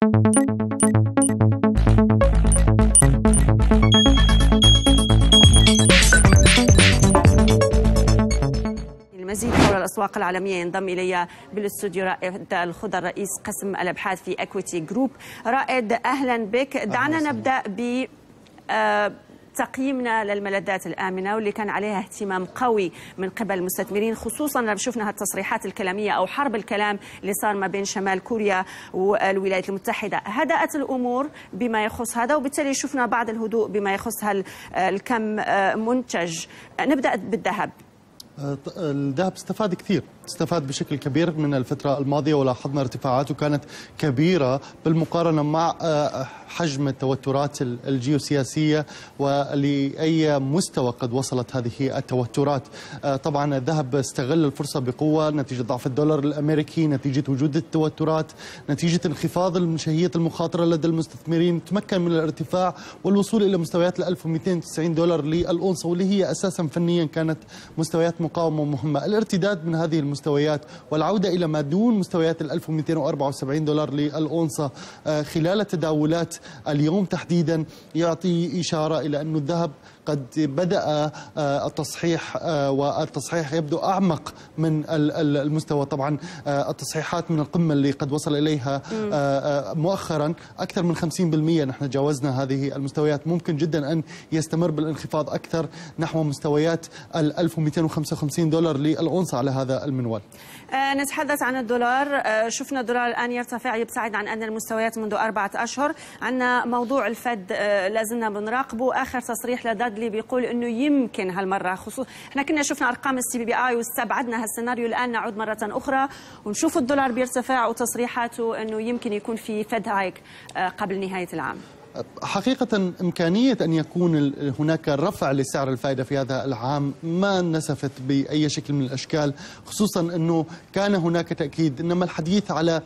المزيد حول الاسواق العالميه ينضم الي بالاستوديو رائد الخضر رئيس قسم الابحاث في اكويتي جروب رائد اهلا بك دعنا نبدا ب آه، تقييمنا للملذات الآمنة واللي كان عليها اهتمام قوي من قبل المستثمرين خصوصا لما شفنا هالتصريحات الكلامية أو حرب الكلام اللي صار ما بين شمال كوريا والولايات المتحدة هدأت الأمور بما يخص هذا وبالتالي شفنا بعض الهدوء بما يخص الكم آه، منتج نبدأ بالذهب آه، الذهب استفاد كثير استفاد بشكل كبير من الفترة الماضية ولاحظنا ارتفاعاته كانت كبيرة بالمقارنة مع آه، حجم التوترات الجيوسياسية ولأي مستوى قد وصلت هذه التوترات آه، طبعا الذهب استغل الفرصة بقوة نتيجة ضعف الدولار الأمريكي نتيجة وجود التوترات نتيجة انخفاض المشهية المخاطرة لدى المستثمرين تمكن من الارتفاع والوصول إلى مستويات 1290 دولار للأونصة واللي هي أساسا فنيا كانت مستويات مقاومة مهمة الارتداد من هذه المستويات المستويات والعودة إلى ما دون مستويات ال 1274 دولار للأونصة آه، خلال تداولات اليوم تحديدا يعطي إشارة إلى أن الذهب قد بدأ آه، التصحيح آه، والتصحيح يبدو أعمق من المستوى طبعا آه، التصحيحات من القمة اللي قد وصل إليها مؤخرا أكثر من 50% نحن جاوزنا هذه المستويات ممكن جدا أن يستمر بالانخفاض أكثر نحو مستويات ال 1255 دولار للأونصة على هذا المنوال نتحدث عن الدولار شفنا الدولار الآن يرتفع يبتعد عن أن المستويات منذ أربعة أشهر عندنا موضوع الفد لازلنا بنراقبه آخر تصريح لدد اللي بيقول انه يمكن هالمره خصوصا احنا كنا شفنا ارقام السي بي اي واستبعدنا هالسيناريو الان نعود مره اخرى ونشوف الدولار بيرتفع وتصريحاته انه يمكن يكون في فد هايك آه، قبل نهايه العام حقيقة إمكانية أن يكون هناك رفع لسعر الفائدة في هذا العام ما نسفت بأي شكل من الأشكال خصوصا أنه كان هناك تأكيد إنما الحديث على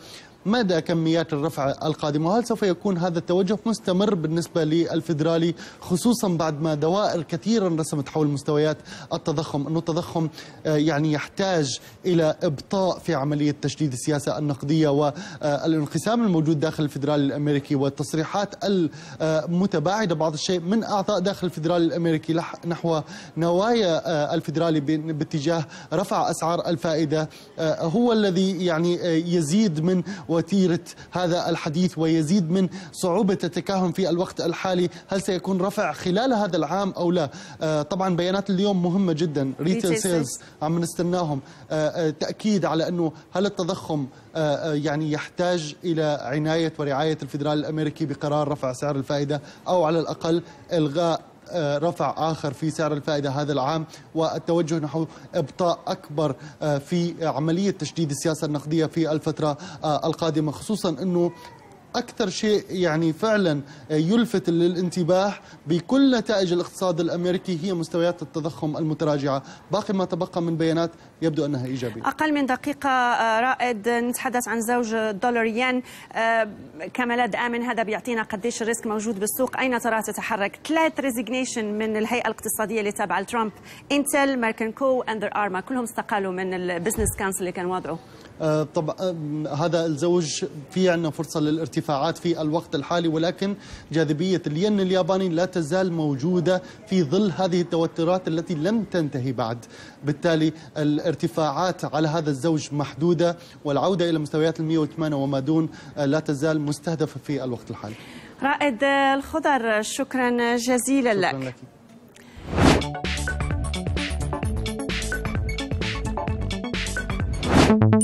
مدى كميات الرفع القادمة وهل سوف يكون هذا التوجه مستمر بالنسبة للفيدرالي خصوصا بعد ما دوائر كثيرا رسمت حول مستويات التضخم أن التضخم آه، يعني يحتاج إلى إبطاء في عملية تشديد السياسة النقدية والانقسام الموجود داخل الفيدرالي الأمريكي والتصريحات المتباعدة بعض الشيء من أعضاء داخل الفيدرالي الأمريكي نحو نوايا آه، الفيدرالي باتجاه رفع أسعار الفائدة آه، هو الذي يعني يزيد من وتيره هذا الحديث ويزيد من صعوبه التكهن في الوقت الحالي هل سيكون رفع خلال هذا العام او لا آه، طبعا بيانات اليوم مهمه جدا ريتيل سيلز عم نستناهم آه، آه، تاكيد على انه هل التضخم يعني يحتاج الى عنايه ورعايه الفدرال الامريكي بقرار رفع سعر الفائده او على الاقل الغاء آه، رفع آخر في سعر الفائدة هذا العام والتوجه نحو إبطاء أكبر آه، في عملية تشديد السياسة النقدية في الفترة آه، القادمة خصوصا أنه اكثر شيء يعني فعلا آه، يلفت للانتباه بكل نتائج الاقتصاد الامريكي هي مستويات التضخم المتراجعه، باقي ما تبقى من بيانات يبدو انها ايجابيه. اقل من دقيقه آه، رائد نتحدث عن زوج دولار ين آه، كملاذ امن هذا بيعطينا قديش الريسك موجود بالسوق، اين تراه تتحرك؟ ثلاث ريزيجنيشن من الهيئه الاقتصاديه اللي تابعه لترامب، انتل، ميركن كو، اندر ارما، كلهم استقالوا من البزنس كانسل اللي كان وضعه. طبعا هذا الزوج في عندنا فرصه للارتفاع الارتفاعات في الوقت الحالي ولكن جاذبية الين الياباني لا تزال موجودة في ظل هذه التوترات التي لم تنتهي بعد بالتالي الارتفاعات على هذا الزوج محدودة والعودة إلى مستويات ال 108 وما دون آه، لا تزال مستهدفة في الوقت الحالي رائد آه، الخضر شكرا جزيلا شكرا لك, لك. thank you